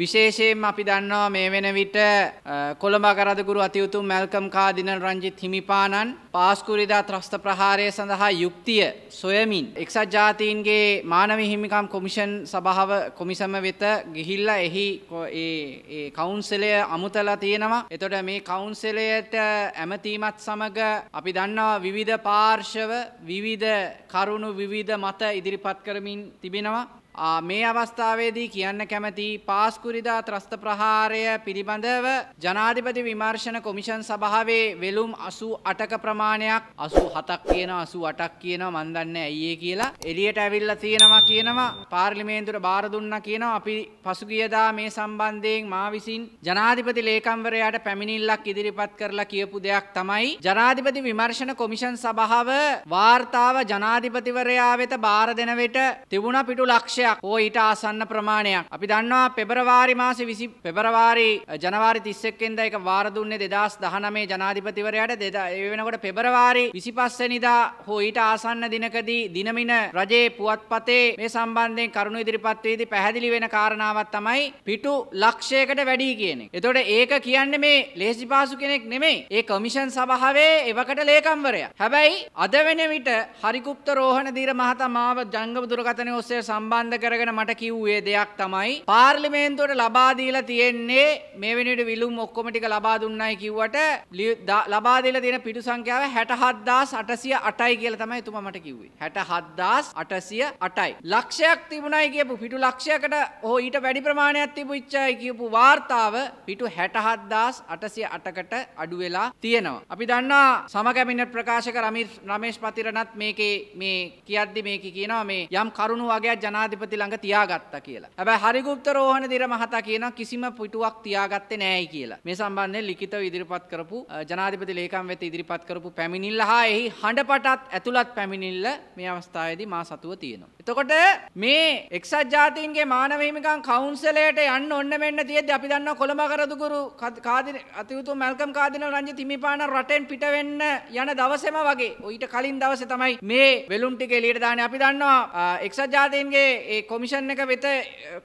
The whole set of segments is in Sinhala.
විශේෂයෙන්ම අපි දන්නවා මේ වෙන විට කොළඹ කරදගුරු අතියුතු මැල්කම් කා දින රංජිත් හිමිපාණන් පාස්කුරිදා ත්‍රස්ත ප්‍රහාරය සඳහා යුක්තිය සොයමින් එක්සත් ජාතීන්ගේ මානව හිමිකම් කොමිෂන් සභාව කොමිසම වෙත ගිහිල්ලා එහි ඒ කවුන්සලය අමුතලා තියෙනවා. එතකොට මේ කවුන්සලයට ඇමතීමත් සමග අපි දන්නවා විවිධ පාර්ශව විවිධ කරුණු විවිධ මත ඉදිරිපත් කරමින් තිබෙනවා. මේ අවස්ථාවේදී කියන්න කැමති පාස්කුරිදා ත්‍රස්ත ප්‍රහාරය පිළිබඳව ජනාධිපති විමර්ශන කොමිෂන් සභාවේ වෙලුම් අසු අටක ප්‍රමාණයක් අසු හතක් කියන අසු අටක් කියනවා මන්දන්න ඇයිඒ කියලා එලියට ඇවිල්ල තියෙනවා කියනවා පාර්ලිමේන්තුර බාරදුන්න කියනවා අපි පසුගියදා මේ සම්බන්ධයෙන් මා විසින් ජනාධිපති ලේකම්වරයාට පැමිණිල්ලක් ඉදිරිපත් කරලා කියපු දෙයක් තමයි ජනාධිපති විමර්ශන කොමිෂන් සභාව වාර්තාව ජනාධිපතිවරයා වෙත බාර දෙන වෙට තිබුණ පිටු ලක්ෂය ප්‍රමාණයක් හෝ ඊට ආසන්න ප්‍රමාණයක්. අපි දන්නවා පෙබරවාරි මාසේ 20 පෙබරවාරි ජනවාරි 31 වෙනිදා ඒක වාර දුන්නේ 2019 ජනාධිපතිවරයාට ඒ වෙනකොට පෙබරවාරි 25 වෙනිදා හෝ ඊට ආසන්න දිනකදී දිනමින රජයේ පුවත්පතේ මේ සම්බන්ධයෙන් කරුණු ඉදිරිපත් වීදී පැහැදිලි වෙන කාරණාවක් තමයි පිටු ලක්ෂයකට වැඩි කියන එක. එතකොට ඒක කියන්නේ මේ ලේසි පාසු කෙනෙක් නෙමෙයි. ඒ කමිෂන් සභාවේ එවකට ලේකම්වරයා. හැබැයි අද වෙන විට හරිකුප්ත රෝහණ දීර මහතා මාව ජංගම දුරකථනයේ ඔස්සේ සම්බන්ධ සම්බන්ධ කරගෙන මට කිව්වේ දෙයක් තමයි පාර්ලිමේන්තුවට ලබා දීලා තියෙන්නේ මේ වෙනුවට විලුම් ඔක්කොම ටික ලබා දුන්නයි කිව්වට ලබා දීලා තියෙන පිටු සංඛ්‍යාව 67808යි කියලා තමයි එතුමා මට කිව්වේ 67808යි ලක්ෂයක් තිබුණයි කියපු පිටු ලක්ෂයකට ඕ ඊට වැඩි ප්‍රමාණයක් තිබුච්චයි කියපු වාර්තාව පිටු 67808කට අඩු වෙලා තියෙනවා අපි දන්නා සම කැබිනට් ප්‍රකාශක රමේෂ් පතිරණත් මේකේ මේ කියද්දි මේක කියනවා මේ යම් කරුණු වගේක් ජනාධිපති ජනාධිපති ළඟ තියාගත්තා කියලා. හැබැයි හරිගුප්ත රෝහණ දිර මහතා කියනවා කිසිම පිටුවක් තියාගත්තේ නැහැ කියලා. මේ සම්බන්ධයෙන් ලිඛිතව ඉදිරිපත් කරපු ජනාධිපති ලේකම් වෙත ඉදිරිපත් කරපු පැමිණිල්ල හා එහි හඬපටත් ඇතුළත් පැමිණිල්ල මේ අවස්ථාවේදී මා සතුව තියෙනවා. එතකොට මේ එක්සත් ජාතීන්ගේ මානව හිමිකම් කවුන්සලයට යන්න ඔන්න මෙන්න තියෙද්දි අපි දන්නවා කොළඹ කරදුගුරු කාදින අතිවිතු මල්කම් කාදිනල් රංජිත් හිමිපාණ රටෙන් පිට වෙන්න යන දවසේම වගේ ඊට කලින් දවසේ තමයි මේ බැලුම් ටික එළියට දාන්නේ අපි දන්නවා එක්සත් ජාතීන්ගේ ඒ කොමිෂන් එක වෙත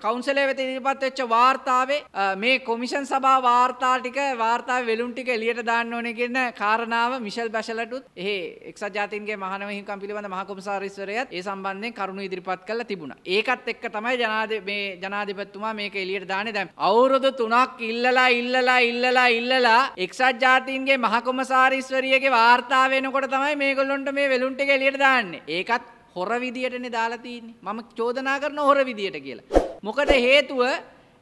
කවුන්සලේ වෙත ඉදිරිපත් වෙච්ච වාර්තාවේ මේ කොමිෂන් සභා වාර්තා ටික වාර්තාවේ වෙලුම් ටික එළියට දාන්න ඕනේ කියන කාරණාව මිෂෙල් බැෂලටුත් එහි එක්සත් ජාතීන්ගේ මහානව හිමිකම් පිළිබඳ මහා කොමසාරිස්වරයාත් ඒ සම්බන්ධයෙන් කරුණු ඉදිරිපත් කළා තිබුණා. ඒකත් එක්ක තමයි ජනාධි මේ ජනාධිපතිතුමා මේක එළියට දාන්නේ දැන් අවුරුදු 3ක් ඉල්ලලා ඉල්ලලා ඉල්ලලා ඉල්ලලා එක්සත් ජාතීන්ගේ මහා කොමසාරිස්වරියගේ වාර්තාව වෙනකොට තමයි මේගොල්ලොන්ට මේ වෙලුම් ටික එළියට දාන්නේ. ඒකත් හොර විදියටනේ දාලා තියෙන්නේ. මම චෝදනා කරන හොර විදියට කියලා. මොකද හේතුව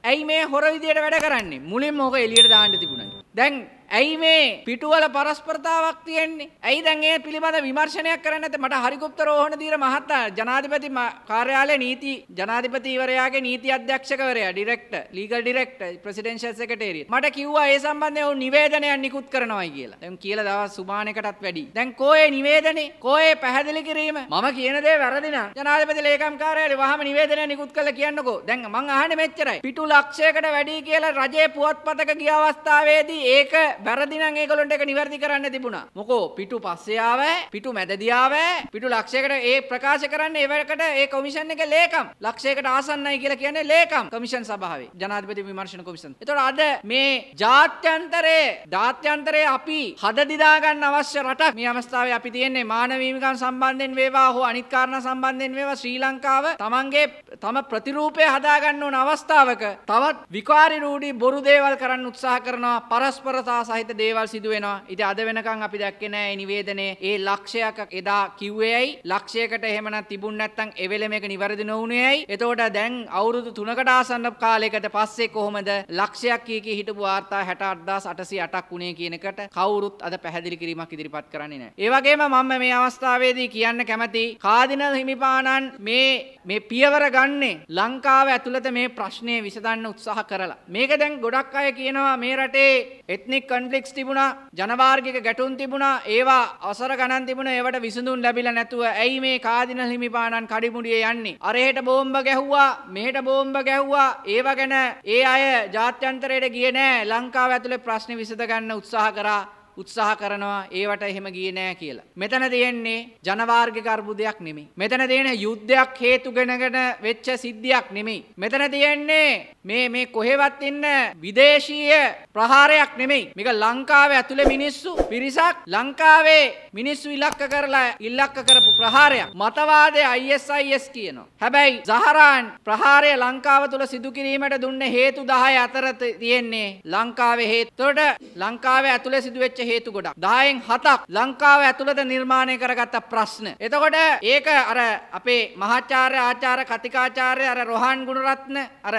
ඇයි මේ හොර විදියට වැඩ කරන්නේ? මුලින්ම ඕක එළියට දාන්න තිබුණා. දැන් ඇයි මේ පිටුවල පරස්පරතාවක් තියෙන්නේ? ඇයි දැන් ඒ පිළිබඳ විමර්ශනයක් කරන්නේ නැත්තේ? මට හරිගුප්ත රෝහණ දීර මහතා ජනාධිපති කාර්යාලයේ නීති ජනාධිපතිවරයාගේ නීති අධ්‍යක්ෂකවරයා director, legal director, presidential secretariat මට කිව්වා ඒ සම්බන්ධයෙන් ඔවුන් නිවේදනයක් නිකුත් කරනවායි කියලා. දැන් කියලා දවස් සුමානකටත් වැඩි. දැන් කෝයේ නිවේදනේ? කෝයේ පැහැදිලි කිරීම? මම කියන දේ වැරදි නම් ජනාධිපති ලේකම් කාර්යාලේ වහම නිවේදනය නිකුත් කළා කියන්නකෝ. දැන් මං අහන්නේ මෙච්චරයි. පිටු ලක්ෂයකට වැඩි කියලා රජයේ පුවත්පතක ගිය අවස්ථාවේදී ඒක වැරදි නම් ඒගොල්ලන්ට ඒක නිවැරදි කරන්න තිබුණා. මොකෝ පිටු පස්සේ ආවේ, පිටු මැදදී ආවේ, පිටු ලක්ෂයකට ඒ ප්‍රකාශ කරන්නේ ඒවකට ඒ කොමිෂන් එකේ ලේකම්. ලක්ෂයකට ආසන්නයි කියලා කියන්නේ ලේකම් කොමිෂන් සභාවේ. ජනාධිපති විමර්ශන කොමිෂන්. එතකොට අද මේ ජාත්‍යන්තරයේ ජාත්‍යන්තරයේ අපි හද දිදා ගන්න අවශ්‍ය රටක් මේ අවස්ථාවේ අපි තියෙන්නේ මානවීයකම් සම්බන්ධයෙන් වේවා හෝ අනිත් කාරණා සම්බන්ධයෙන් වේවා ශ්‍රී ලංකාව තමන්ගේ තම ප්‍රතිරූපය හදාගන්න ඕන අවස්ථාවක තවත් විකාරී රූඩි බොරු දේවල් කරන්න උත්සාහ කරනවා පරස්පරතා සහිත දේවල් සිදුවෙනවා. ඉතින් අද වෙනකන් අපි දැක්කේ නෑ නිවේදනයේ ඒ ලක්ෂයක් එදා කිව්වේයි ලක්ෂයකට එහෙම තිබුණ නැත්නම් එවෙලෙම එක නිවැරදි නොවුනේයි. එතකොට දැන් අවුරුදු 3කට ආසන්න කාලයකට පස්සේ කොහොමද ලක්ෂයක් කී කී හිටපු වාර්තා 68808ක් උනේ කියන එකට කවුරුත් අද පැහැදිලි කිරීමක් ඉදිරිපත් කරන්නේ නෑ. ඒ වගේම මම මේ අවස්ථාවේදී කියන්න කැමති කාදිනල් හිමිපාණන් මේ මේ පියවර ගන්නේ ලංකාව ඇතුළත මේ ප්‍රශ්නය විසඳන්න උත්සාහ කරලා. මේක දැන් ගොඩක් අය කියනවා මේ රටේ එත්නික් කන්ෆ්ලික්ස් තිබුණා ජනවාර්ගික ගැටුම් තිබුණා ඒවා අවසර ගණන් තිබුණා ඒවට විසඳුම් ලැබිලා නැතුව ඇයි මේ කාදිනල් හිමිපාණන් කඩිමුඩියේ යන්නේ අරහෙට බෝම්බ ගැහුවා මෙහෙට බෝම්බ ගැහුවා ඒව ගැන ඒ අය ජාත්‍යන්තරයට ගියේ නෑ ලංකාව ඇතුලේ ප්‍රශ්න විසඳ ගන්න උත්සාහ කරා උත්සාහ කරනවා ඒවට එහෙම ගියේ නෑ කියලා. මෙතන තියෙන්නේ ජනවාර්ගික අර්බුදයක් නෙමෙයි. මෙතන තියෙන යුද්ධයක් හේතුගෙනගෙන වෙච්ච සිද්ධියක් නෙමෙයි. මෙතන තියෙන්නේ මේ මේ කොහෙවත් ඉන්න විදේශීය ප්‍රහාරයක් නෙමෙයි. මේක ලංකාවේ ඇතුලේ මිනිස්සු පිරිසක් ලංකාවේ මිනිස්සු ඉලක්ක කරලා ඉලක්ක කරපු ප්‍රහාරයක්. මතවාදය ISIS කියනවා. හැබැයි සහරාන් ප්‍රහාරය ලංකාව තුල සිදු කිරීමට දුන්න හේතු 10 අතර තියෙන්නේ ලංකාවේ හේතුවට ලංකාවේ ඇතුලේ සිදුවෙච්ච වෙච්ච හේතු ගොඩක්. 10න් 7ක් ලංකාව ඇතුළත නිර්මාණය කරගත්ත ප්‍රශ්න. එතකොට ඒක අර අපේ මහාචාර්ය ආචාර්ය කතිකාචාර්ය අර රොහන් ගුණරත්න අර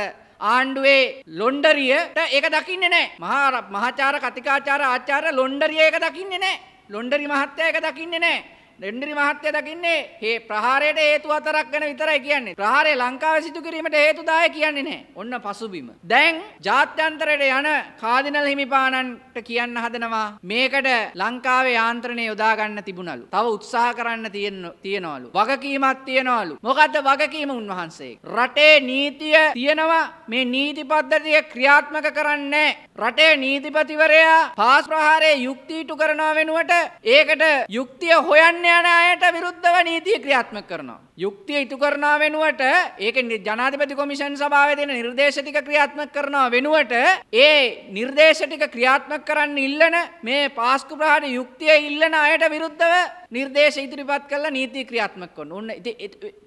ආණ්ඩුවේ ලොන්ඩරියට ඒක දකින්නේ නැහැ. මහා මහාචාර්ය කතිකාචාර්ය ආචාර්ය ලොන්ඩරිය ඒක දකින්නේ නැහැ. ලොන්ඩරි මහත්තයා ඒක දකින්නේ නැහැ. ඩෙන්ඩිරි මහත්තයා දකින්නේ මේ ප්‍රහාරයට හේතු හතරක් ගැන විතරයි කියන්නේ. ප්‍රහාරය ලංකාවේ සිදු කිරීමට හේතු 10 කියන්නේ නැහැ. ඔන්න පසුබිම. දැන් ජාත්‍යන්තරයට යන කාදිනල් හිමිපාණන්ට කියන්න හදනවා මේකට ලංකාවේ යාන්ත්‍රණය යොදා ගන්න තිබුණලු. තව උත්සාහ කරන්න තියනවලු. වගකීමක් තියනවලු. මොකද්ද වගකීම උන්වහන්සේ? රටේ නීතිය තියනවා මේ නීති පද්ධතිය ක්‍රියාත්මක කරන්නේ රටේ නීතිපතිවරයා පාස් ප්‍රහාරයේ යුක්ති ඉටු කරනවා වෙනුවට ඒකට යුක්තිය හොයන්නේ යන අයට විරුද්ධව නීතිය ක්‍රියාත්මක කරනවා. යුක්තිය ඉටු කරනා වෙනුවට ඒක ජනාධිපති කොමිෂන් සභාවේ දෙන නිර්දේශ ටික ක්‍රියාත්මක කරනවා වෙනුවට ඒ නිර්දේශ ටික ක්‍රියාත්මක කරන්න ඉල්ලන මේ පාස්කු ප්‍රහාණ යුක්තිය ඉල්ලන අයට විරුද්ධව නිර්දේශ ඉදිරිපත් කරලා නීති ක්‍රියාත්මක කරන. ඔන්න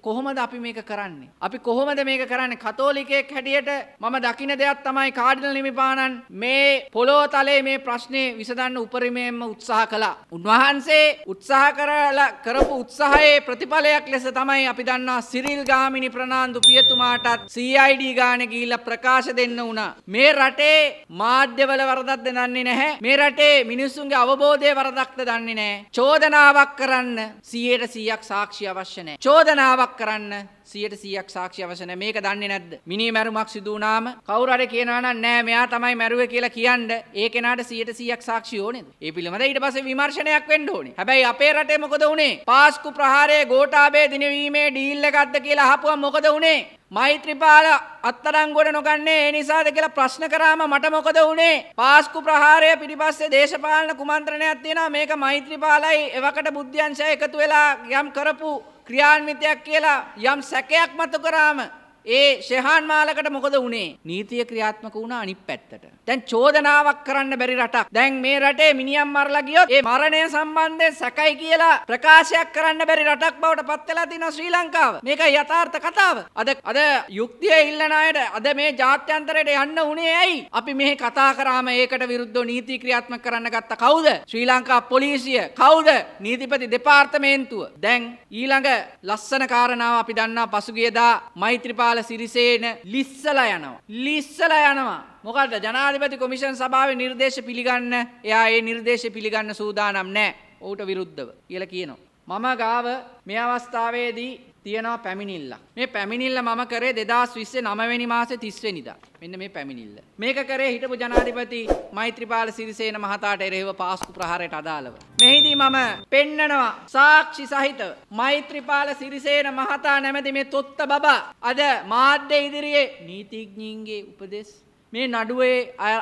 කොහොමද අපි මේක කරන්නේ? අපි කොහොමද මේක කරන්නේ? කතෝලිකයෙක් හැටියට මම දකින දෙයක් තමයි කාඩිනල් නිමිපාණන් මේ පොළොව තලයේ මේ ප්‍රශ්නේ විසඳන්න උපරිමයෙන්ම උත්සාහ කළා. උන්වහන්සේ උත්සාහ කරලා කරපු උත්සාහයේ ප්‍රතිඵලයක් ලෙස තමයි අපි දන්නා සිරිල් ගාමිණි ප්‍රනාන්දු පියතුමාටත් CID ගානේ ගිහිල්ලා ප්‍රකාශ දෙන්න වුණා. මේ රටේ මාධ්‍යවල වරදක් දන්නේ නැහැ. මේ රටේ මිනිස්සුන්ගේ අවබෝධයේ වරදක්ද දන්නේ නැහැ. චෝදනාවක් කරන්න සියයට සීයක් සාක්ෂි අවශ්‍ය නෑ. චෝදනාවක් කරන්න 100ට 100ක් සාක්ෂි අවශ්‍ය නැහැ. මේක දන්නේ නැද්ද? මිනී මැරුමක් සිදු වුණාම කවුරු හරි කියනවා නම් නෑ මෙයා තමයි මැරුවේ කියලා කියන්න ඒ කෙනාට 100ට 100ක් සාක්ෂි ඕනේද? ඒ පිළිබඳව ඊට පස්සේ විමර්ශනයක් වෙන්න ඕනේ. හැබැයි අපේ රටේ මොකද වුනේ? පාස්කු ප්‍රහාරයේ ගෝඨාභය දිනවීමේ ඩීල් එකක්ද කියලා අහපුවා මොකද වුනේ? මෛත්‍රීපාල අත්තරංගුවට නොගන්නේ ඒ නිසාද කියලා ප්‍රශ්න කරාම මට මොකද වුනේ? පාස්කු ප්‍රහාරය පිටිපස්සේ දේශපාලන කුමන්ත්‍රණයක් තියෙනවා. මේක මෛත්‍රීපාලයි එවකට බුද්ධ්‍යංශය එකතු වෙලා යම් කරපු ක්‍රියාන්විතයක් කියලා යම් සැකයක් මතු කරාම ඒ ශෙහාන් මාලකට මොකද වුණේ? නීතිය ක්‍රියාත්මක වුණා අනිත් පැත්තට. දැන් චෝදනාවක් කරන්න බැරි රටක්. දැන් මේ රටේ මිනිහන් මරලා ගියොත් ඒ මරණය සම්බන්ධයෙන් සැකයි කියලා ප්‍රකාශයක් කරන්න බැරි රටක් බවට පත් වෙලා තියෙනවා ශ්‍රී ලංකාව. මේකයි යථාර්ථ කතාව. අද අද යුක්තිය ඉල්ලන අයට අද මේ ජාත්‍යන්තරයට යන්න උනේ ඇයි? අපි මෙහි කතා කරාම ඒකට විරුද්ධව නීති ක්‍රියාත්මක කරන්න ගත්ත කවුද? ශ්‍රී ලංකා පොලිසිය. කවුද? නීතිපති දෙපාර්තමේන්තුව. දැන් ඊළඟ ලස්සන කාරණාව අපි දන්නා පසුගියදා මෛත්‍රීපාල ගෝපාල සිරිසේන ලිස්සලා යනවා. ලිස්සලා යනවා. මොකද ජනාධිපති කොමිෂන් සභාවේ නිර්දේශ පිළිගන්න එයා ඒ නිර්දේශ පිළිගන්න සූදානම් නෑ. ඔහුට විරුද්ධව කියලා කියනවා. මම ගාව මේ අවස්ථාවේදී තියෙනවා පැමිණිල්ල. මේ පැමිණිල්ල මම කරේ 2029 9 වෙනි මාසේ 30 වෙනිදා. මෙන්න මේ පැමිණිල්ල. මේක කරේ හිටපු ජනාධිපති මෛත්‍රීපාල සිරිසේන මහතාට එරෙහිව පාස්කු ප්‍රහාරයට අදාළව. මෙහිදී මම පෙන්නනවා සාක්ෂි සහිතව මෛත්‍රීපාල සිරිසේන මහතා නැමැති මේ තොත්ත බබා අද මාධ්‍ය ඉදිරියේ නීතිඥයින්ගේ උපදෙස් මේ නඩුවේ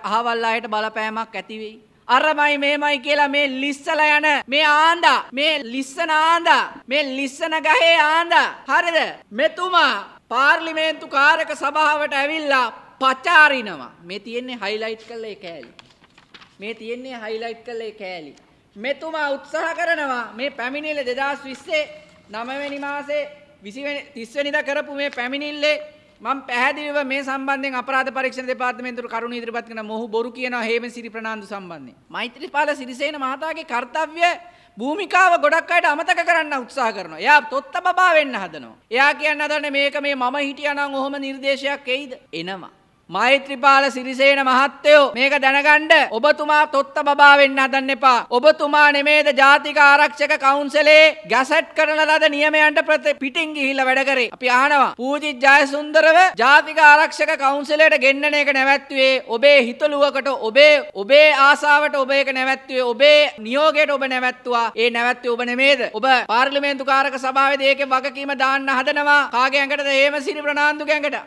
අහවල් අයට බලපෑමක් ඇති වෙයි. අරමයි මේමයි කියලා මේ ලිස්සල යන මේ ආණ්ඩා මේ ලිස්සන ආණ්ඩා මේ ලිස්සන ගහේ ආණ්ඩා හරිද මෙතුමා පාර්ලිමේන්තු කාරක සභාවට ඇවිල්ලා පචාරිනවා මේ තියෙන්නේ හයිලයිට් කළ ඒ කෑලි මේ තියෙන්නේ හයිලයිට් කළ ඒ කෑලි මෙතුමා උත්සාහ කරනවා මේ පැමිණිල්ල 2020 නවවැනි මාසේ 20 30 වෙනිදා කරපු මේ පැමිණිල්ලේ මම පැහැදිලිව මේ සම්බන්ධයෙන් අපරාධ පරීක්ෂණ දෙපාර්තමේන්තුවට කරුණ ඉදිරිපත් කරන මොහු බොරු කියනවා හේමසිරි ප්‍රනාන්දු සම්බන්ධයෙන්. මෛත්‍රීපාල සිරිසේන මහතාගේ කර්තව්‍ය භූමිකාව ගොඩක් අයට අමතක කරන්න උත්සාහ කරනවා. එයා තොත්ත බබා වෙන්න හදනවා. එයා කියන්න හදන්නේ මේක මේ මම හිටියානම් ඔහොම නිර්දේශයක් එයිද? එනවා. මෛත්‍රීපාල සිරිසේන මහත්තයෝ මේක දැනගන්න ඔබතුමා තොත්ත බබා වෙන්න හදන්න එපා. ඔබතුමා නෙමේද ජාතික ආරක්ෂක කවුන්සලේ ගැසට් කරන ලද නියමයන්ට පිටින් ගිහිල්ලා වැඩ කරේ. අපි අහනවා පූජිත් ජයසුන්දරව ජාතික ආරක්ෂක කවුන්සලයට ගෙන්නන එක නැවැත්තුවේ ඔබේ හිතලුවකට ඔබේ ඔබේ ආසාවට ඔබ ඒක නැවැත්තුවේ ඔබේ නියෝගයට ඔබ නැවැත්තුවා. ඒ නැවැත්තුවේ ඔබ නෙමේද? ඔබ පාර්ලිමේන්තු කාරක සභාවේදී ඒකේ වගකීම දාන්න හදනවා. කාගේ ඇඟටද හේමසිරි ප්‍රනාන්දු ගැඟට?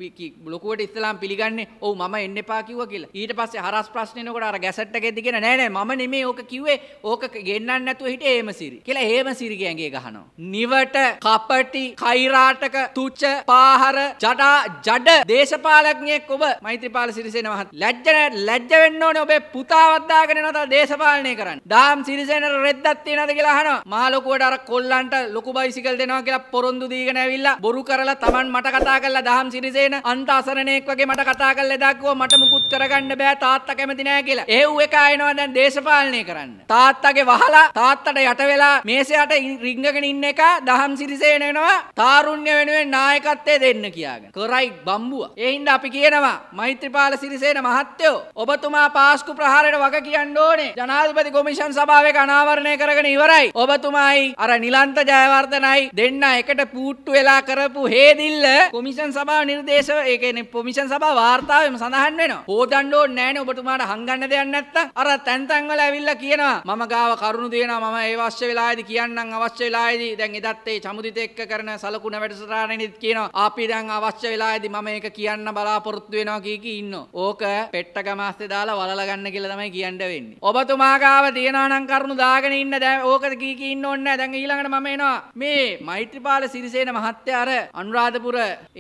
ලොකුවට ඉස්ලාම් පිළිගන්නේ ඕ ම එන්න පා කිව කියලා ඊට පස්සේ හරස් ප්‍රශ්නයනකොට අර ගැසට්ට ගෙදගෙන නෑනෑ ම නෙමේ ඕක කිවේ ඕක ගෙන්න්න නැතුව හිට ඒම සිරි කියලා ඒම සිරිගයන්ගේ ගහනවා. නිවට කපටි කයිරාටක තුච්ච පාහර ජටා ජඩ දේශපාලක්ඥයෙක් ඔබ මෛත්‍රපාල සිරිසෙන මහත් ලැජ්ජන ලැජ්ජ වෙන්න ඕන ඔබේ පුතාවත්දාගෙන නොත දේශපාලනය කරන්න දාම් සිරිසෙන රෙද්දත්තිය නද කියලාහන මාලොකුවට අර කොල්ලන්ට ලොකු බයිසිකල් දෙනවා කියලා පොරොන්දු දීගෙන ඇවිල්ලා බොරු කරලා තමන් මට කතා කරලා දහම් සිරිසේන අන්ත අසරණයෙක් වගේ මට කතා කල් ලෙඩක් වුව මට මුකුත් සම්පූර්ණත් කරගන්න බෑ තාත්තා කැමති නෑ කියලා. ඒව් එක ආයෙනවා දැන් දේශපාලනය කරන්න. තාත්තගේ වහලා තාත්තට යට වෙලා මේසයට රිංගගෙන ඉන්න එක දහම් සිරිසේන වෙනවා තාරුණ්‍ය වෙනුවෙන් නායකත්වය දෙන්න කියාගෙන. කරයි බම්බුව. ඒ හින්දා අපි කියනවා මෛත්‍රීපාල සිරිසේන මහත්තයෝ ඔබතුමා පාස්කු ප්‍රහාරයට වග කියන්න ඕනේ. ජනාධිපති කොමිෂන් සභාවක අනාවරණය කරගෙන ඉවරයි. ඔබතුමායි අර නිලන්ත ජයවර්ධනයි දෙන්න එකට පූට්ටු වෙලා කරපු හේදිල්ල කොමිෂන් සභාව නිර්දේශ ඒ කියන්නේ කොමිෂන් සභාව වාර්තාවෙම සඳහන් වෙනවා. හෝදන්න ඕනේ නෑනේ ඔබතුමාට හංගන්න දෙයක් නැත්තම් අර තැන් තැන් වල ඇවිල්ලා කියනවා මම ගාව කරුණු දෙනවා මම ඒ අවශ්‍ය වෙලාවේදී කියන්නම් අවශ්‍ය වෙලාවේදී දැන් එදත් ඒ චමුදිත එක්ක කරන සලකුණ වැඩසටහනෙදිත් කියනවා අපි දැන් අවශ්‍ය වෙලාවේදී මම ඒක කියන්න බලාපොරොත්තු වෙනවා කී කී ඉන්නවා ඕක පෙට්ටගම ඇස්සේ දාලා වලලා ගන්න කියලා තමයි කියන්න වෙන්නේ ඔබතුමා ගාව තියනවා නම් කරුණු දාගෙන ඉන්න දැන් ඕකද කී කී ඉන්න ඕනේ නෑ දැන් ඊළඟට මම එනවා මේ මෛත්‍රීපාල සිරිසේන මහත්තයා අර අනුරාධපුර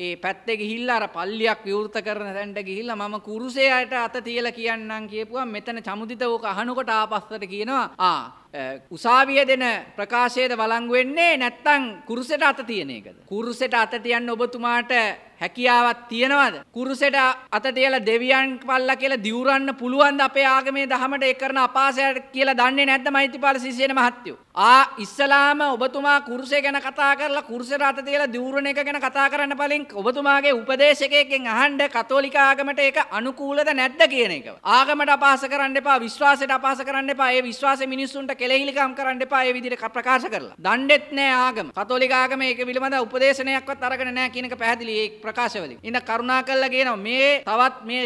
ඒ පැත්තේ ගිහිල්ලා අර පල්ලියක් විවෘත කරන තැනට ගිහිල්ලා මම කුරුසේ අතේ අයට අත තියල කියන්නම් කියපුවා මෙතන චමුදිත ඕක අහනකොට ආපස්සට කියනවා ආ උසාවිය දෙන ප්‍රකාශයේද වළංගු වෙන්නේ නැත්නම් කුරුසෙට අත තියෙන එකද? කුරුසෙට අත තියන්න ඔබතුමාට හැකියාවක් තියනවද? කුරුසෙට අත තියලා දෙවියන් පල්ලා කියලා දිවුරන්න පුළුවන්ද අපේ ආගමේ දහමට ඒ කරන අපාසය කියලා දන්නේ නැද්ද මෛත්‍රීපාල සිසියන මහත්තයෝ? ආ ඉස්සලාම ඔබතුමා කුරුසය ගැන කතා කරලා කුරුසෙට අත තියලා දිවුරන එක ගැන කතා කරන්න පලින් ඔබතුමාගේ උපදේශකයෙක්ගෙන් අහන්න කතෝලික ආගමට ඒක අනුකූලද නැද්ද කියන එක. ආගමට අපහාස කරන්න එපා, විශ්වාසයට අපහාස කරන්න එපා. ඒ විශ්වාසය මිනිස්සුන්ට කෙලෙහිලිකම් කරන්න එපා ඒ විදිහට ප්‍රකාශ කරලා. දණ්ඩෙත් නෑ ආගම. කතෝලික ආගම ඒක පිළිබඳ උපදේශනයක්වත් අරගෙන නෑ කියන එක පැහැදිලි ඒ ප්‍රකාශවලින්. ඉන්න කරුණා කරලා කියනවා මේ තවත් මේ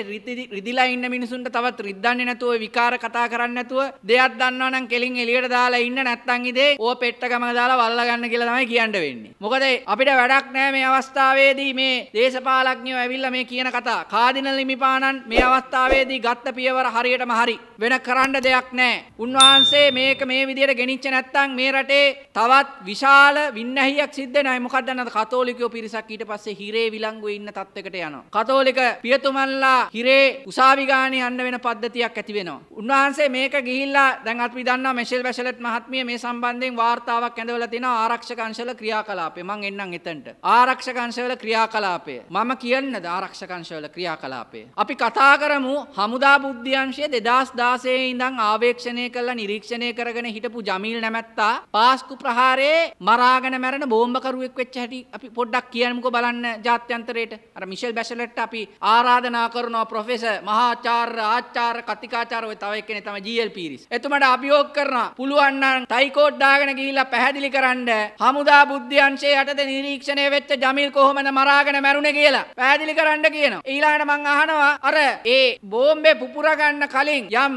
රිදිලා ඉන්න මිනිසුන්ට තවත් රිද්දන්නේ නැතුව විකාර කතා කරන්න නැතුව දෙයක් දන්නවා නම් කෙලින් එළියට දාලා ඉන්න නැත්තම් ඉතින් ඕ පෙට්ට ගම දාලා වල්ලා ගන්න කියලා තමයි කියන්න වෙන්නේ. මොකද අපිට වැඩක් නෑ මේ අවස්ථාවේදී මේ දේශපාලඥයෝ ඇවිල්ලා මේ කියන කතා කාදිනල් හිමිපාණන් මේ අවස්ථාවේදී ගත්ත පියවර හරියටම හරි වෙන කරන්න දෙයක් නෑ. උන්වහන්සේ මේ මේක මේ විදියට ගෙනිච්ච නැත්තම් මේ රටේ තවත් විශාල වින්නැහියක් සිද්ධ වෙනයි. මොකක්ද නේද? කතෝලිකයෝ පිරිසක් ඊට පස්සේ හිරේ විලංගුවේ ඉන්න තත්වයකට යනවා. කතෝලික පියතුමන්ලා හිරේ උසාවි ගානේ යන්න වෙන පද්ධතියක් ඇති වෙනවා. උන්වහන්සේ මේක ගිහිල්ලා දැන් අපි දන්නවා මෙෂෙල් බැෂලට් මහත්මිය මේ සම්බන්ධයෙන් වාර්තාවක් ඇඳවලා තිනවා ආරක්ෂක අංශවල ක්‍රියාකලාපය. මං එන්නම් එතනට. ආරක්ෂක අංශවල ක්‍රියාකලාපය. මම කියන්නද ආරක්ෂක අංශවල ක්‍රියාකලාපය. අපි කතා කරමු හමුදා බුද්ධ්‍යංශය 2016 ඉඳන් ආවේක්ෂණය කරලා නිරීක්ෂණය කර කරගෙන හිටපු ජමීල් නැමැත්තා පාස්කු ප්‍රහාරයේ මරාගෙන මැරෙන බෝම්බකරුවෙක් වෙච්ච හැටි අපි පොඩ්ඩක් කියන්නම්කෝ බලන්න ජාත්‍යන්තරයට. අර මිෂෙල් බැෂලට් අපි ආරාධනා කරනවා ප්‍රොෆෙසර් මහාචාර්ය ආචාර්ය කතිකාචාර්ය ඔය තව එක්කෙනෙක් තමයි ජීඑල් පීරිස්. එතුමට අභියෝග කරනවා පුළුවන් නම් ටයිකෝඩ් දාගෙන ගිහිල්ලා පැහැදිලි කරන්න හමුදා බුද්ධි අංශයේ යටතේ නිරීක්ෂණය වෙච්ච ජමීල් කොහොමද මරාගෙන මැරුණේ කියලා. පැහැදිලි කරන්න කියනවා. ඊළඟට මං අහනවා අර ඒ බෝම්බේ පුපුරගන්න කලින් යම්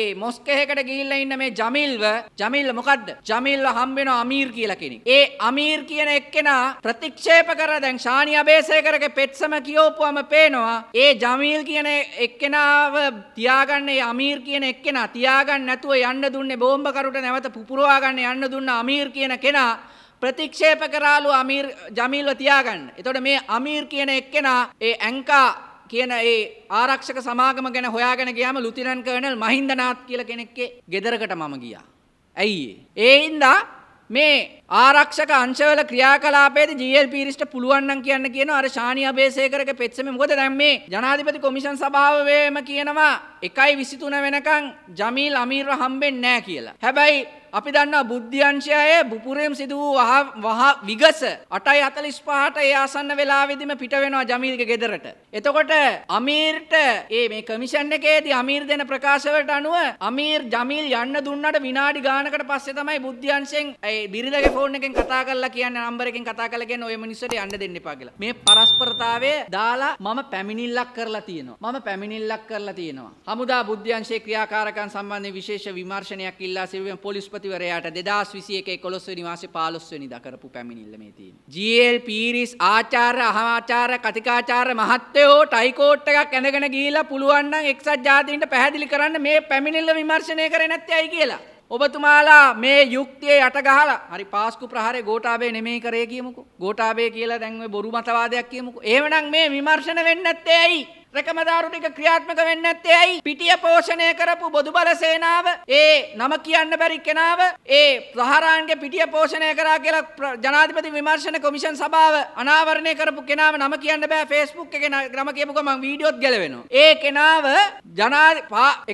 ඒ මොස්කෙහෙකට ගිහිල්ලා ඉන්න මේ ජමීල් ජමීල්ව ජමීල්ව මොකද්ද? ජමීල්ව හම්බ වෙනවා අමීර් කියලා කෙනෙක්. ඒ අමීර් කියන එක්කෙනා ප්‍රතික්ෂේප කරලා දැන් ශානි අබේසේකරගේ පෙත්සම කියවපුවම පේනවා ඒ ජමීල් කියන එක්කෙනාව තියාගන්න ඒ අමීර් කියන එක්කෙනා තියාගන්න නැතුව යන්න දුන්නේ බෝම්බකරුට නැවත පුපුරවා ගන්න යන්න දුන්න අමීර් කියන කෙනා ප්‍රතික්ෂේප කරාලු අමීර් ජමීල්ව තියාගන්න. එතකොට මේ අමීර් කියන එක්කෙනා ඒ ඇංකා කියන ඒ ආරක්ෂක සමාගම ගැන හොයාගෙන ගියාම ලුතිරන් කර්නල් මහින්දනාත් කියලා කෙනෙක්ගේ ගෙදරකට මම ගියා. ඇයි ඒ? ඉන්දා මේ ආරක්ෂක අංශවල ක්‍රියාකලාපයේදී ජීඑල් පීරිස්ට පුළුවන් නම් කියන්න කියන අර ශානි අබේසේකරගේ පෙත්සමේ මොකද දැන් මේ ජනාධිපති කොමිෂන් සභාව වේම කියනවා එකයි විසිතුන වෙනකං ජමීල් අමීර හම්බෙන් නෑ කියලා. හැබැයි අපි දන්නා බුද්ධ්‍යංශයය බුපුරෙම් සිදු වූ වහා විගස අටයි අතලිස් පහට ඒ ආසන්න වෙලාවෙදිම පිට වෙනවා ජමීල්ගේ ගෙදරට. එතකොට අමීර්ට ඒ මේ කමිෂන් එකේදී අමීර් දෙන ප්‍රකාශවලට අනුව අමීර් ජමීල් යන්න දුන්නට විනාඩි ගානකට පස්සේ තමයි බුද්ධ්‍යංශයෙන් ඒ බිරිඳගේ ෆෝන් එකෙන් කතා කරලා කියන්නේ නම්බර එකෙන් කතා කරලා කියන්නේ ඔය මිනිස්සුට යන්න දෙන්න එපා කියලා. මේ පරස්පරතාවය දාලා මම පැමිණිල්ලක් කරලා තියෙනවා. මම පැමිණිල්ලක් කරලා තියෙනවා. හමුදා බුද්ධ්‍යංශයේ ක්‍රියාකාරකන් සම්බන්ධ විශේෂ විමර්ශනයක් ඉල්ලා සිටින පොලිස්පතිවරයාට 2021 11 වෙනි මාසේ 15 වෙනිදා කරපු පැමිණිල්ල මේ තියෙන්නේ. GL පීරිස් ආචාර්ය අහමාචාර්ය කතිකාචාර්ය මහත්තයෝ ටයිකෝට් එකක් ඇඳගෙන ගිහිලා පුළුවන් නම් එක්සත් ජාතීන්ට පැහැදිලි කරන්න මේ පැමිණිල්ල විමර්ශනය කරේ නැත්තේ ඇයි කියලා. ඔබතුමාලා මේ යුක්තිය යට ගහලා හරි පාස්කු ප්‍රහාරේ ගෝඨාභය නෙමෙයි කරේ කියමුකෝ ගෝඨාභය කියලා දැන් ඔය බොරු මතවාදයක් කියමුකෝ එහෙමනම් මේ විමර්ශන වෙන්නේ නැත්තේ ඇයි රකමදාරු ටික ක්‍රියාත්මක වෙන්නේ නැත්තේ ඇයි? පිටිය පෝෂණය කරපු බොදු බල සේනාව, ඒ නම කියන්න බැරි කෙනාව, ඒ ප්‍රහාරාන්ගේ පිටිය පෝෂණය කරා කියලා ජනාධිපති විමර්ශන කොමිෂන් සභාව අනාවරණය කරපු කෙනාව නම කියන්න බෑ Facebook එකේ නම කියපු ගමන් වීඩියෝත් ගැලවෙනවා. ඒ කෙනාව ජනා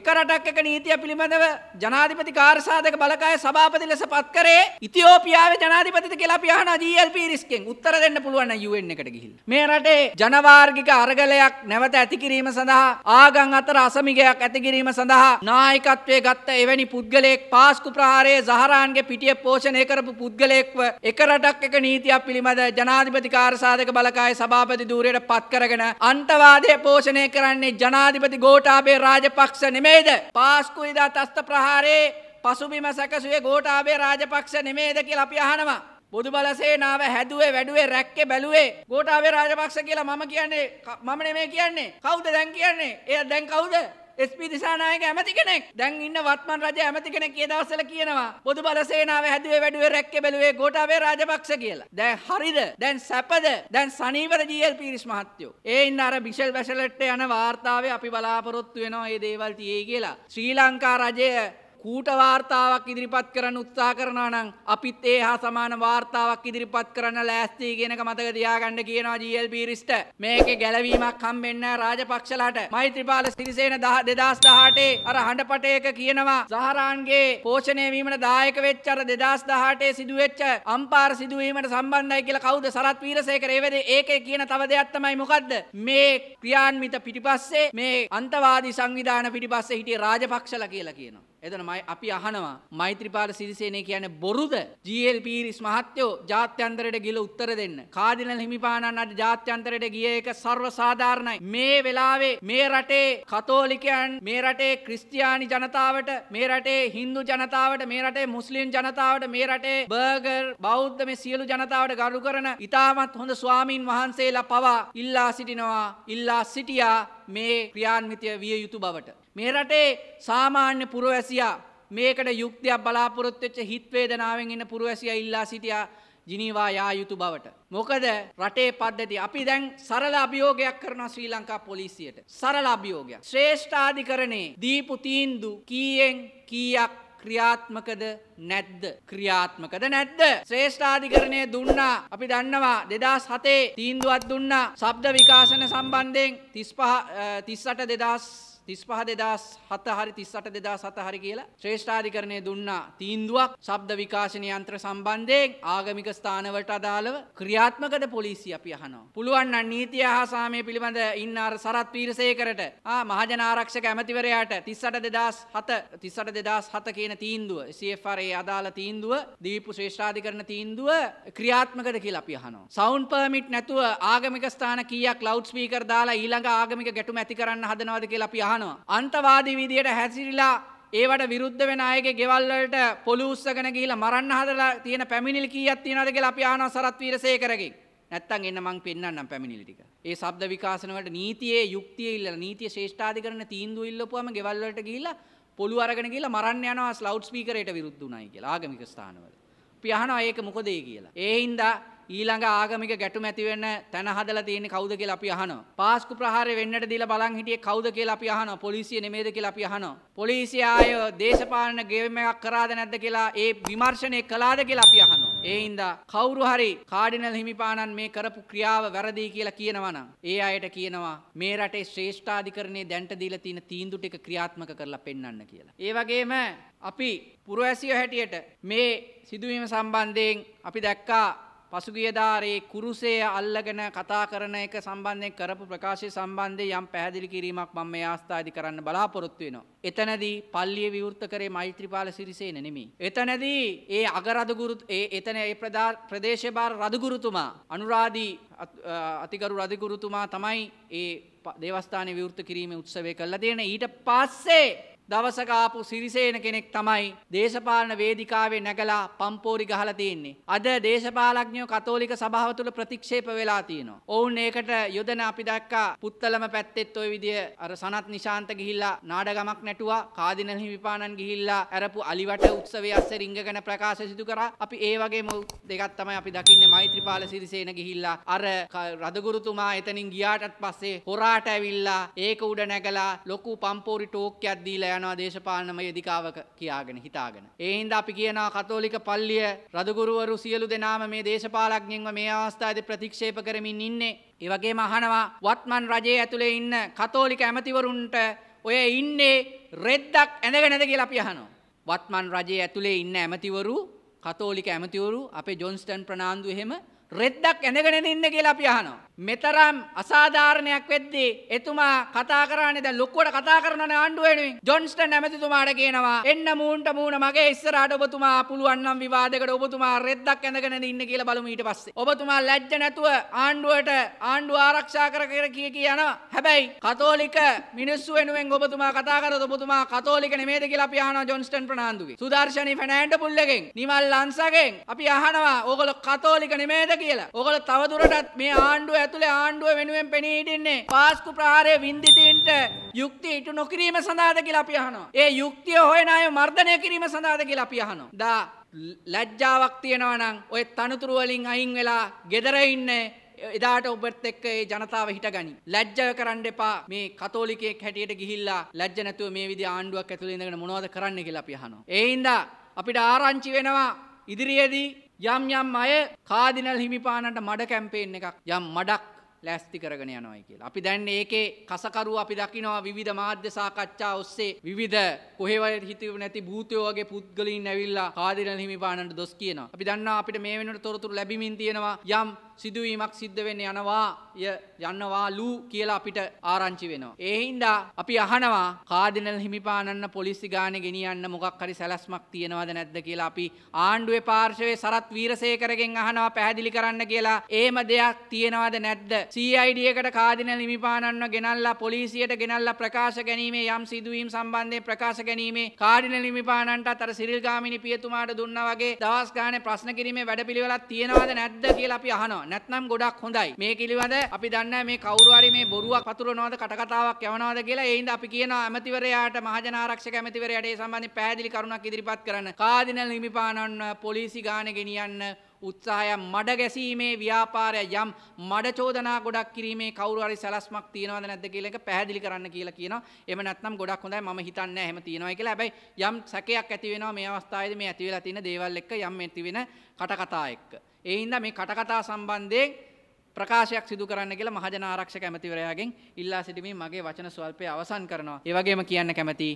එක රටක් එක නීතිය පිළිබඳව ජනාධිපති කාර්යසාධක බලකාය සභාපති ලෙස පත් කරේ ඉතියෝපියාවේ ජනාධිපතිද කියලා අපි අහන GLP රිස්කෙන් උත්තර දෙන්න පුළුවන් UN එකට ගිහිල්ලා. මේ රටේ ජනවාර්ගික අරගලයක් නැවත ඇතිකිරීම සඳහා ආගං අතර අසමිගයක් ඇතිකිරීම සඳහා නායකත්වය ගත්ත එවැනි පුද්ගලයෙක් පාස්කු ප්‍රහාරයේ සහරාන්ගේ පිටිය පෝෂණය කරපු පුද්ගලයෙක්ව එක රටක් එක නීතියක් පිළිබඳ ජනාධිපති කාර්සාධක බලකාය සභාපති ධූරයට පත් කරගෙන අන්තවාදය පෝෂණය කරන්නේ ජනාධිපති ගෝටාබේ රාජපක්ෂ නෙමෙයිද පාස්කු ඉදා තස්ත ප්‍රහාරයේ පසුබිම සැකසුවේ ගෝටාබේ රාජපක්ෂ නෙමේද කියලා අපි අහනවා පොදු බල සේනාව හැදුවේ වැඩුවේ රැක්කේ බැලුවේ ගෝඨාභය රාජපක්ෂ කියලා මම කියන්නේ මම නෙමෙයි කියන්නේ කවුද දැන් කියන්නේ එයා දැන් කවුද SP දිසානායක ඇමති කෙනෙක් දැන් ඉන්න වත්මන් රජ ඇමති කෙනෙක් ඒ දවස්වල කියනවා පොදු බල සේනාව හැදුවේ වැඩුවේ රැක්කේ බැලුවේ ගෝඨාභය රාජපක්ෂ කියලා. දැන් හරිද? දැන් සැපද? දැන් සනීවර GL පීරිස් මහත්තයෝ. ඒ ඉන්න අර බිෂල් බැසලට්ට යන වාර්තාවේ අපි බලාපොරොත්තු වෙනවා මේ දේවල් තියේ කියලා. ශ්‍රී ලංකා රජය කූට වාර්තාවක් ඉදිරිපත් කරන්න උත්සා කරනවා නම් අපිත් ඒ හා සමාන වාර්තාවක් ඉදිරිපත් කරන්න ලෑස්ති කියනක මතක තියාගන්න කියනවා GLB රිස්ට මේකේ ගැලවීමක් හම්බෙන්නේ රාජපක්ෂලාට මෛත්‍රීපාල සිරිසේන 2018 අර හඬපටයක කියනවා සහරාන්ගේ පෝෂණය වීමට දායක වෙච්ච අර 2018 සිදුවෙච්ච අම්පාර සිදුවීමට සම්බන්ධයි කියලා කවුද සරත් වීරසේකර ඒ වෙලේ ඒකේ කියන තව දෙයක් තමයි මොකද්ද මේ ක්‍රියාන්විත පිටිපස්සේ මේ අන්තවාදී සංවිධාන පිටිපස්සේ හිටියේ රාජපක්ෂලා කියලා කියනවා එතනමයි අපි අහනවා මෛත්‍රීපාල සිරිසේනේ කියන්නේ බොරුද GLP රිස් මහත්තයෝ ජාත්‍යන්තරයට ගිල උත්තර දෙන්න කාදිනල් හිමිපාණන් අද ජාත්‍යන්තරයට ගිය එක සර්ව සාධාරණයි මේ වෙලාවේ මේ රටේ කතෝලිකයන් මේ රටේ ක්‍රිස්තියානි ජනතාවට මේ රටේ හින්දු ජනතාවට මේ රටේ මුස්ලිම් ජනතාවට මේ රටේ බර්ගර් බෞද්ධ මේ සියලු ජනතාවට ගරු කරන ඉතාමත් හොඳ ස්වාමීන් වහන්සේලා පවා ඉල්ලා සිටිනවා ඉල්ලා සිටියා මේ ක්‍රියාන්විතය විය යුතු බවට. මේ රටේ සාමාන්‍ය පුරවැසියා මේකට යුක්තියක් බලාපොරොත්වෙච්ච හිත්වේදනාවෙන් එන්න පුරවැසියා ඉල්ලා සිටියා ජිනීවා යා යුතු බවට. මොකද රටේ පද්ධති අපි දැන් සරල අභියෝගයක් කරනවා ශ්‍රී ලංකා පොලිසියට. සරල අභියෝගයක්. ශ්‍රේෂ්ඨාධිකරණේ දීපු තීන්දු කීයෙන් කීයක් ක්‍රියාත්මකද නැද්ද ක්‍රියාත්මකද නැද්ද ශ්‍රේෂ්ඨාධිකරණය දුන්නා අපි දන්නවා 2007 තීන්දුවක් දුන්නා ශබ්ද විකාශන සම්බන්ධයෙන් 35 38 2000 තිස්පහ දෙදස් හතහරි තිස්සට දෙදා සතහරි කියලා ශ්‍රේෂ්ඨාධිකරණය දුන්නා තීන්දුවක් සබ්ද විකාශනය යන්ත්‍ර සම්බන්ධයෙන් ආගමික ස්ථානවලට අදාළව ක්‍රියාත්මකද පොලිසි අපි අහනවා. පුළුවන් නම් නීතිය හා සාමය පිළිබඳ ඉන්න අර සරත් පීරසේකරට ආ මහජන ආරක්ෂක ඇමතිවරයාට 38707 38707 කියන තීන්දුව CFR ඒ අදාළ තීන්දුව දීපු ශ්‍රේෂ්ඨාධිකරණ තීන්දුව ක්‍රියාත්මකද කියලා අපි අහනවා. සවුන්ඩ් පර්මිට් නැතුව ආගමික ස්ථාන කීයක් ලවුඩ් ස්පීකර් දාලා ඊළඟ ආගමික ගැටුම ඇති කරන්න හදනවද කියලා අපි අහනවා. ගහනවා. අන්තවාදී විදියට හැසිරිලා ඒවට විරුද්ධ වෙන අයගේ ගෙවල්වලට පොලූස්සගෙන ගිහිලා මරන්න හදලා තියෙන පැමිණිලි කීයක් තියනවද කියලා අපි ආනවා සරත් වීරසේකරගෙන්. නැත්තම් එන්න මං පෙන්නන්නම් පැමිණිලි ටික. ඒ ශබ්ද විකාශන වලට නීතියේ යුක්තිය ඉල්ලලා නීතිය ශ්‍රේෂ්ඨාධිකරණ තීන්දුව ඉල්ලපුවාම ගෙවල්වලට ගිහිලා පොලු අරගෙන ගිහිලා මරන්න යනවා ලවුඩ් ස්පීකරයට විරුද්ධ උනායි කියලා ආගමික ස්ථානවල. අපි අහනවා ඒක මොකද කියලා. ඒ හින්දා ඊළඟ ආගමික ගැටුම ඇතිවෙන්න තැන හදලා තියෙන්නේ කවුද කියලා අපි අහනවා. පාස්කු ප්‍රහාරය වෙන්නට දීලා බලන් හිටියේ කවුද කියලා අපි අහනවා. පොලිසිය නෙමෙයිද කියලා අපි අහනවා. පොලිසිය ආය දේශපාලන ගේම් එකක් කරාද නැද්ද කියලා ඒ විමර්ශනය කළාද කියලා අපි අහනවා. ඒ හින්දා කවුරු හරි කාඩිනල් හිමිපාණන් මේ කරපු ක්‍රියාව වැරදි කියලා කියනවා නම් ඒ අයට කියනවා මේ රටේ ශ්‍රේෂ්ඨාධිකරණයේ දැන්ට දීලා තියෙන තීන්දුව ටික ක්‍රියාත්මක කරලා පෙන්වන්න කියලා. ඒ වගේම අපි පුරවැසියෝ හැටියට මේ සිදුවීම සම්බන්ධයෙන් අපි දැක්කා පසුගියදාරයේ කුරුසේ අල්ලගෙන කතා කරන එක සම්බන්ධය කරපු ප්‍රකාශය සම්බන්ධය යම් පැහැදිලි කිරීමක් මම මේ ආස්ථාධි කරන්න බලාපොරොත්තු වෙනවා. එතනදී පල්ලිය විවෘත කරේ මෛත්‍රීපාල සිරිසේන නෙමෙයි. එතනදී ඒ අගරදගුරු ඒ එතන ඒ ප්‍රදේශ භාර රදගුරුතුමා අනුරාදී අතිගරු රදගුරුතුමා තමයි ඒ දේවස්ථානය විවෘත කිරීමේ උත්සවය කළා දෙන ඊට පස්සේ දවසකාපු සිරිසේන කෙනෙක් තමයි දේශපාලන වේදිකාවේ නැගලා පම්පෝරි ගහලා තියෙන්නේ. අද දේශපාලඥයෝ කතෝලික සභාව තුළ ප්‍රතික්ෂේප වෙලා තියෙනවා. ඔවුන් ඒකට යොදන අපි දැක්කා පුත්තලම පැත්තෙත් ওই විදිය අර සනත් නිශාන්ත ගිහිල්ලා නාඩගමක් නැටුවා. කාදිනල් හිමිපාණන් ගිහිල්ලා ඇරපු අලිවට උත්සවයේ අස්සේ රිංගගෙන ප්‍රකාශ සිදු කරා. අපි ඒ වගේම දෙකක් තමයි අපි දකින්නේ මෛත්‍රීපාල සිරිසේන ගිහිල්ලා අර රදගුරුතුමා එතනින් ගියාටත් පස්සේ හොරාට ඇවිල්ලා ඒක උඩ නැගලා ලොකු පම්පෝරි ටෝක්යක් දීලා යනවා දේශපාලනමය දිකාවක කියාගෙන හිතාගෙන. ඒ හින්දා අපි කියනවා කතෝලික පල්ලිය රදගුරුවරු සියලු දෙනාම මේ දේශපාලඥයන්ව මේ අවස්ථාවේදී ප්‍රතික්ෂේප කරමින් ඉන්නේ. ඒ වගේම අහනවා වත්මන් රජයේ ඇතුලේ ඉන්න කතෝලික ඇමතිවරුන්ට ඔය ඉන්නේ රෙද්දක් ඇඳගෙනද කියලා අපි අහනවා. වත්මන් රජයේ ඇතුලේ ඉන්න ඇමතිවරු කතෝලික ඇමතිවරු අපේ ජොන්ස්ටන් ප්‍රනාන්දු එහෙම රෙද්දක් ඇඳගෙන ඉන්න කියලා අපි අහනවා. මෙතරම් අසාධාරණයක් වෙද්දී එතුමා කතා කරන්නේ දැන් ලොක්කුවට කතා කරනවනේ ආණ්ඩුව වෙනුවෙන් ජොන්ස්ටන් ඇමතිතුමාට කියනවා එන්න මූණට මූණ මගේ ඉස්සරහට ඔබතුමා පුළුවන් නම් විවාදයකට ඔබතුමා රෙද්දක් ඇඳගෙන ඉන්න කියලා බලමු ඊට පස්සේ ඔබතුමා ලැජ්ජ නැතුව ආණ්ඩුවට ආණ්ඩුව ආරක්ෂා කර කර කිය කිය යනවා හැබැයි කතෝලික මිනිස්සු වෙනුවෙන් ඔබතුමා කතා කරද්දී ඔබතුමා කතෝලික නෙමෙයිද කියලා අපි අහනවා ජොන්ස්ටන් ප්‍රනාන්දුගේ සුදර්ශනී ෆෙනෑන්ඩෝ පුල්ලගෙන් නිමල් ලන්සගෙන් අපි අහනවා ඕගොල්ලෝ කතෝලික නෙමෙයිද කියලා ඕගොල්ලෝ තවදුරටත් මේ ආණ්ඩුව ඇතුළේ ආණ්ඩුව වෙනුවෙන් පෙනී හිටින්නේ පාස්කු ප්‍රහාරය වින්දිතීන්ට යුක්ති ඉටු නොකිරීම සඳහාද කියලා අපි අහනවා. ඒ යුක්තිය හොයන අය මර්ධනය කිරීම සඳහාද කියලා අපි අහනවා. දා ලැජ්ජාවක් තියෙනවා නම් ඔය තනතුරු වලින් අයින් වෙලා gedara ඉන්නේ එදාට ඔබත් එක්ක ඒ ජනතාව හිට ගනි. ලැජ්ජව කරන්න එපා මේ කතෝලිකයෙක් හැටියට ගිහිල්ලා ලැජ්ජ නැතුව මේ විදි ආණ්ඩුවක් ඇතුළේ ඉඳගෙන මොනවද කරන්න කියලා අපි අහනවා. ඒ හින්දා අපිට ආරංචි වෙනවා ඉදිරියේදී යම් යම් අය කාදිනල් හිමිපාණට මඩ කැම්පේෙන් එකක් යම් මඩක් ලෑස්ති කරගෙන යනවායි කියලා. අපි දැන් ඒකේ කසකරු අපි දකිනවා විවිධ මාධ්‍ය සාකච්ඡා ඔස්සේ විවිධ කොහෙවත් හිතුවේ නැති භූතයෝ වගේ පුද්ගලයින් ඇවිල්ලා කාදිරණ හිමිපාණන්ට දොස් කියනවා. අපි දන්නවා අපිට මේ වෙනකොට තොරතුරු ලැබෙමින් තියෙනවා යම් සිදුවීමක් සිද්ධ වෙන්න යනවා ය යන්නවාලු කියලා අපිට ආරංචි වෙනවා. ඒ හින්දා අපි අහනවා කාදිනල් හිමිපාණන්න පොලිසි ගානේ ගෙනියන්න මොකක් හරි සැලැස්මක් තියනවද නැද්ද කියලා අපි ආණ්ඩුවේ පාර්ශවයේ සරත් වීරසේකරගෙන් අහනවා පැහැදිලි කරන්න කියලා. එහෙම දෙයක් තියනවද නැද්ද? සීයිඩියකට කාදින ලිමිපාණන්ව ගෙනල්ලා පොලිසියට ගෙනල්ලා ප්‍රකාශ ගැනීමේ යම් සිදුවීම් සම්බන්ධයෙන් ප්‍රකාශ ගැනීමේ කාඩින ලිමිපාණන්ටත් අර සිරිල් ගාමිණී පියතුමාට දුන්නා වගේ දවස් ගානේ ප්‍රශ්න කිරීමේ වැඩපිළිවෙලක් තියෙනවද නැද්ද කියලා අපි අහනවා. නැත්නම් ගොඩක් හොඳයි. මේ පිළිබඳ අපි දන්නේ මේ කවුරු හරි මේ බොරුවක් පතුරවනවද කටකතාවක් යවනවද කියලා ඒ හින්දා අපි කියනවා ඇමතිවරයාට මහජන ආරක්ෂක ඇමතිවරයාට ඒ සම්බන්ධයෙන් පැහැදිලි කරුණක් ඉදිරිපත් කරන්න. කාඩින ලිමිපාණන්ව පොලිසි ගානේ ගෙනියන්න උත්සාහය මඩ ගැසීමේ ව්‍යාපාරය යම් මඩ චෝදනා ගොඩක් කිරීමේ කවරුරි සැලස්මක් තියනවද නැද කියලක පැහදිලි කරන්න කියලා කියන එම නැත්නම් ගොඩක් හොඳයි ම හිතන්න හැම තියෙනවා කියලා හැබයි යම් සැකයක් ඇතිවෙන මේ අවස්ථායිද මේ ඇතිවෙලා තින දේවල් එක්ක යම් ඇතිවෙන කටකතා එක්ක. එහින්ද මේ කටකතා සම්බන්ධයෙන් ප්‍රකාශයක් සිදු කරන්න කියලා මහජන ආරක්ෂක ඇමතිවරයාගෙන් ඉල්ලා සිටමින් මගේ වචන ස්වල්පය අවසන් කරනවා. ඒ වගේම කියන්න කැමති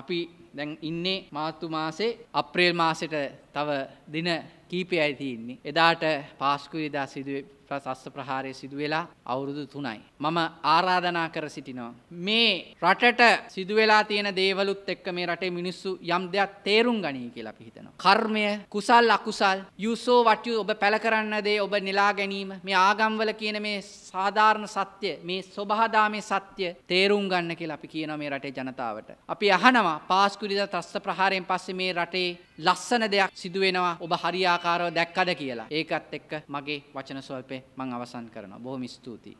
අපි දැන් ඉන්නේ මාර්තු මාසේ අප්‍රේල් මාසෙට තව දින කීපයයි තියෙන්නේ. එදාට පාස්කු ඉදා සිදුවේ අස්ස ප්‍රහාරය සිදුවෙලා අවුරුදු 3යි. මම ආරාධනා කර සිටිනවා. මේ රටට සිදුවෙලා තියෙන දේවලුත් එක්ක මේ රටේ මිනිස්සු යම් දෙයක් තේරුම් ගනී කියලා අපි හිතනවා. කර්මය, කුසල් අකුසල්, you saw what you ඔබ පැල කරන්න දේ ඔබ නෙලා ගැනීම, මේ ආගම්වල කියන මේ සාධාරණ සත්‍ය, මේ සබහාදාමේ සත්‍ය තේරුම් ගන්න කියලා අපි කියනවා මේ රටේ ජනතාවට. අපි අහනවා පාස්කුලිදා ත්‍රස්ත ප්‍රහාරයෙන් පස්සේ මේ රටේ ලස්සන දෙයක් සිදුවෙනවා ඔබ හරියාකාරව දැක්කද කියලා. ඒකත් එක්ක මගේ වචන ස්වල්පේ මං අවසන් කරනවා. බොහොම ස්තුතියි.